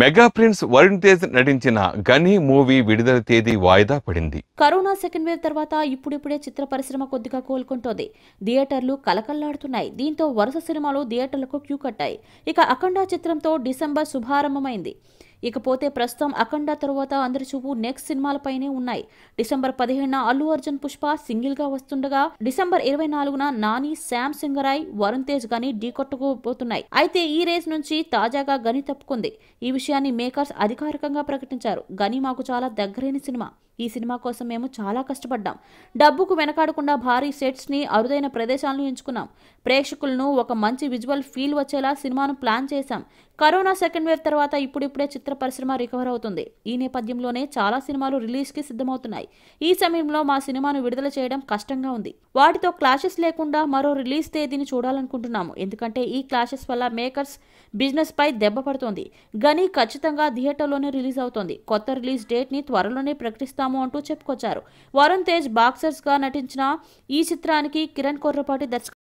mega prince Varun Tej నటించిన గని movie విడుదల తేదీ వాయిదా పడింది కరోనా సెకండ్ వేవ్ తర్వాత ఇప్పుడిప్పుడే చిత్ర పరిశ్రమ కొద్దిగా కోలుకుంటోంది థియేటర్లు కలకల్లాడుతున్నాయి దీంతో వరుస సినిమాలు థియేటర్లకు క్యూ కట్టాయి ఇక అఖండ చిత్రంతో డిసెంబర్ శుభారంభమైంది ఇకపోతే ప్రస్తుతం అఖండ తరువాత అందరి చూపు నెక్స్ట్ సినిమాలపైనే ఉన్నాయి డిసెంబర్ పదిహేను అల్లు అర్జున్ పుష్ప సింగిల్ గా వస్తుండగా డిసెంబర్ ఇరవై నాలుగున నాని శామ్ సింగరాయ్ వరుణ్ తేజ్ గాని ఢీకొట్టుకుపోతున్నాయి అయితే ఈ రేస్ నుంచి తాజాగా గని తప్పుకుంది ఈ విషయాన్ని మేకర్స్ అధికారికంగా ప్రకటించారు గని మాకు చాలా దగ్గరైన సినిమా ఈ సినిమా కోసం మేము చాలా కష్టపడ్డాం డబ్బుకు వెనకాడకుండా భారీ సెట్స్ ని అరుదైన ప్రదేశాలను ఎంచుకున్నాం ప్రేక్షకులను ఒక మంచి విజువల్ ఫీల్ వచ్చేలా సినిమాను ప్లాన్ చేశాం కరోనా సెకండ్ వేవ్ తర్వాత ఇప్పుడిప్పుడే చిత్ర పరిశ్రమ రికవర్ అవుతుంది ఈ నేపథ్యంలోనే చాలా సినిమాలు రిలీజ్కి సిద్ధమవుతున్నాయి ఈ సమయంలో మా సినిమాను విడుదల చేయడం కష్టంగా ఉంది వాటితో క్లాషెస్ లేకుండా మరో రిలీజ్ తేదీని చూడాలనుకుంటున్నాము ఎందుకంటే ఈ క్లాషెస్ వల్ల మేకర్స్ బిజినెస్ పై దెబ్బ పడుతోంది గని ఖచ్చితంగా థియేటర్లోనే రిలీజ్ అవుతోంది కొత్త రిలీజ్ డేట్ ని త్వరలోనే ప్రకటిస్తాము అంటూ చెప్పుకొచ్చారు వరుణ్ తేజ్ బాక్సర్స్ గా నటించిన ఈ చిత్రానికి కిరణ్ కొర్రపాటి దర్శకు